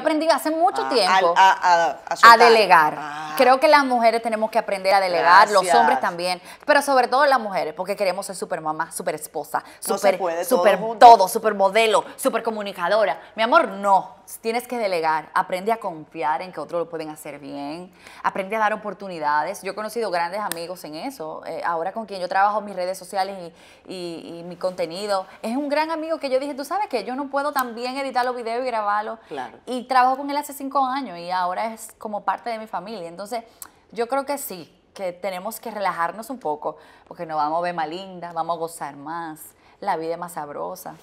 aprendí hace mucho ah, tiempo a, delegar. Ah, creo que las mujeres tenemos que aprender a delegar, los hombres también, pero sobre todo las mujeres, porque queremos ser super mamá, super esposa, super, todo, super modelo, super comunicadora. Mi amor, no. Tienes que delegar, aprende a confiar en que otros lo pueden hacer bien, aprende a dar oportunidades. Yo he conocido grandes amigos en eso. Eh, ahora con quien yo trabajo mis redes sociales y, mi contenido, es un gran amigo que yo dije, tú sabes que yo no puedo también editar los videos y grabarlos. Y trabajo con él hace cinco años y ahora es como parte de mi familia. Entonces, entonces, yo creo que sí, que tenemos que relajarnos un poco, porque nos vamos a ver más lindas, vamos a gozar más, la vida es más sabrosa.